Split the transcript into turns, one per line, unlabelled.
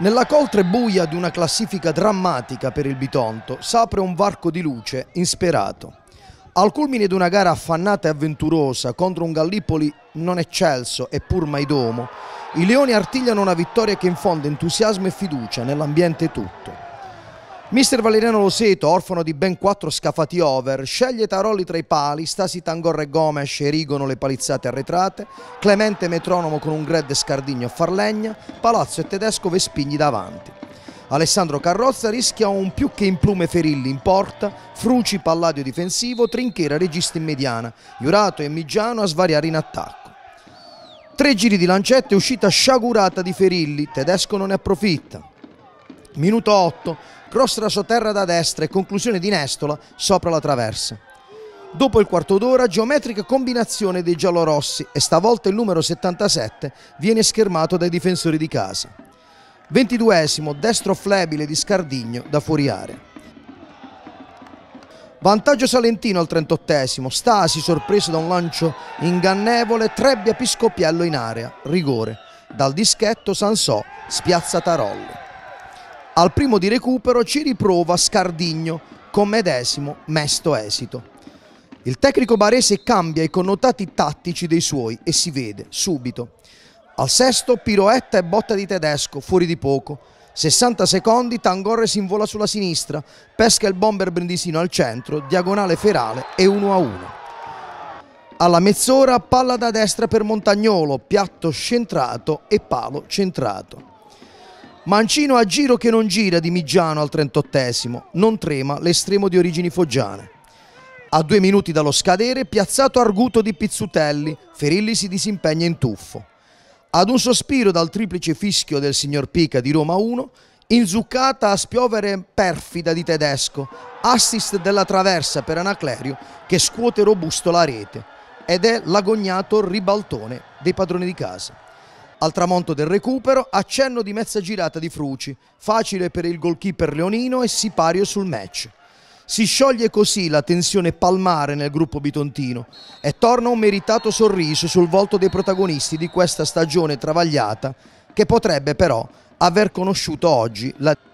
Nella coltre buia di una classifica drammatica per il Bitonto s'apre un varco di luce insperato. Al culmine di una gara affannata e avventurosa contro un Gallipoli non eccelso e pur maidomo, i Leoni artigliano una vittoria che infonde entusiasmo e fiducia nell'ambiente tutto. Mister Valeriano Loseto, orfano di ben quattro scafati over, sceglie Taroli tra i pali, Stasi Tangorra e Gomes erigono le palizzate arretrate, Clemente Metronomo con un Gred Scardigno a far legna, Palazzo e Tedesco Vespigni davanti. Alessandro Carrozza rischia un più che implume Ferilli in porta, Fruci palladio difensivo, Trinchera regista in mediana, Iurato e Migiano a svariare in attacco. Tre giri di lancette, uscita sciagurata di Ferilli, Tedesco non ne approfitta. Minuto 8, cross sotterra da destra e conclusione di Nestola sopra la traversa. Dopo il quarto d'ora, geometrica combinazione dei giallorossi e stavolta il numero 77 viene schermato dai difensori di casa. 22esimo, destro flebile di Scardigno da fuori area. Vantaggio Salentino al 38esimo, Stasi sorpreso da un lancio ingannevole, Trebbia Piscopiello in area, rigore. Dal dischetto Sansò spiazza Tarolli. Al primo di recupero ci riprova Scardigno con medesimo mesto esito. Il tecnico barese cambia i connotati tattici dei suoi e si vede subito. Al sesto piroetta e botta di tedesco, fuori di poco. 60 secondi, Tangorre si invola sulla sinistra, pesca il bomber brindisino al centro, diagonale ferale e 1 a 1. Alla mezz'ora palla da destra per Montagnolo, piatto centrato e palo centrato. Mancino a giro che non gira di Migiano al 38esimo, non trema l'estremo di origini foggiane. A due minuti dallo scadere, piazzato arguto di Pizzutelli, Ferilli si disimpegna in tuffo. Ad un sospiro dal triplice fischio del signor Pica di Roma 1, inzuccata a spiovere perfida di tedesco, assist della traversa per Anaclerio che scuote robusto la rete ed è l'agognato ribaltone dei padroni di casa. Al tramonto del recupero, accenno di mezza girata di Fruci, facile per il goalkeeper leonino e sipario sul match. Si scioglie così la tensione palmare nel gruppo bitontino e torna un meritato sorriso sul volto dei protagonisti di questa stagione travagliata che potrebbe però aver conosciuto oggi la